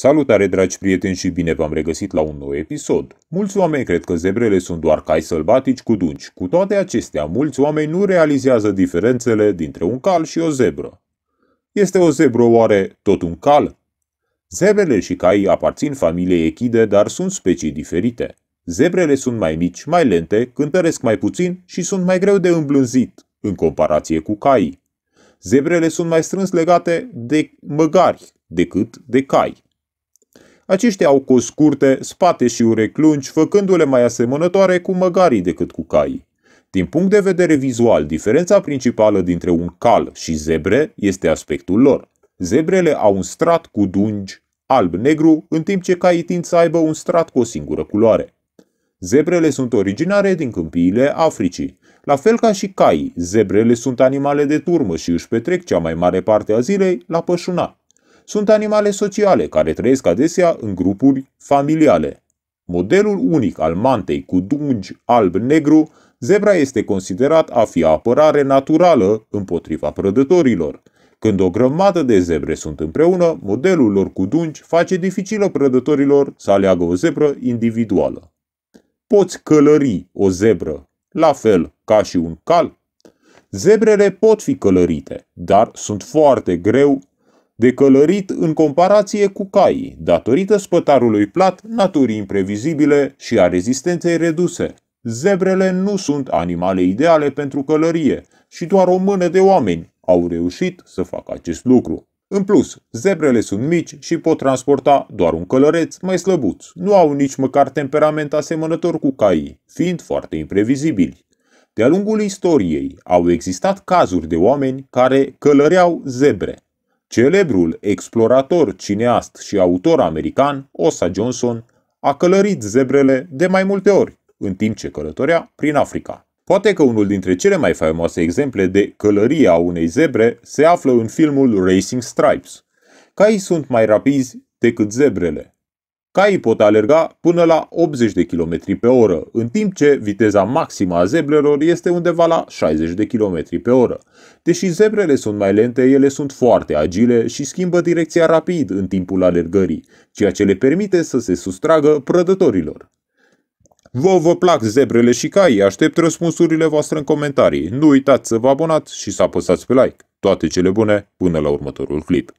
Salutare, dragi prieteni, și bine v-am regăsit la un nou episod. Mulți oameni cred că zebrele sunt doar cai sălbatici cu dunci. Cu toate acestea, mulți oameni nu realizează diferențele dintre un cal și o zebră. Este o zebră oare tot un cal? Zebrele și caii aparțin familiei echide, dar sunt specii diferite. Zebrele sunt mai mici, mai lente, cântăresc mai puțin și sunt mai greu de îmblânzit, în comparație cu caii. Zebrele sunt mai strâns legate de măgari decât de cai. Aceștia au cos scurte, spate și urechi lungi, făcându-le mai asemănătoare cu măgarii decât cu cai. Din punct de vedere vizual, diferența principală dintre un cal și zebre este aspectul lor. Zebrele au un strat cu dungi alb-negru, în timp ce caii tind să aibă un strat cu o singură culoare. Zebrele sunt originare din câmpiile Africii. La fel ca și caii, zebrele sunt animale de turmă și își petrec cea mai mare parte a zilei la pășunat sunt animale sociale care trăiesc adesea în grupuri familiale. Modelul unic al mantei cu dungi alb-negru, zebra este considerat a fi apărare naturală împotriva prădătorilor. Când o grămadă de zebre sunt împreună, modelul lor cu dungi face dificilă prădătorilor să aleagă o zebră individuală. Poți călări o zebră, la fel ca și un cal? Zebrele pot fi călărite, dar sunt foarte greu de călărit în comparație cu caii, datorită spătarului plat, naturii imprevizibile și a rezistenței reduse. Zebrele nu sunt animale ideale pentru călărie și doar o mână de oameni au reușit să facă acest lucru. În plus, zebrele sunt mici și pot transporta doar un călăreț mai slăbuț. Nu au nici măcar temperament asemănător cu caii, fiind foarte imprevizibili. De-a lungul istoriei au existat cazuri de oameni care călăreau zebre, Celebrul explorator, cineast și autor american, Osa Johnson, a călărit zebrele de mai multe ori, în timp ce călătorea prin Africa. Poate că unul dintre cele mai faimoase exemple de călărie a unei zebre se află în filmul Racing Stripes. Caii sunt mai rapizi decât zebrele, Caii pot alerga până la 80 de km pe oră, în timp ce viteza maximă a zebrelor este undeva la 60 de km pe oră. Deși zebrele sunt mai lente, ele sunt foarte agile și schimbă direcția rapid în timpul alergării, ceea ce le permite să se sustragă prădătorilor. Vă, vă plac zebrele și caii, aștept răspunsurile voastre în comentarii. Nu uitați să vă abonați și să apăsați pe like. Toate cele bune, până la următorul clip.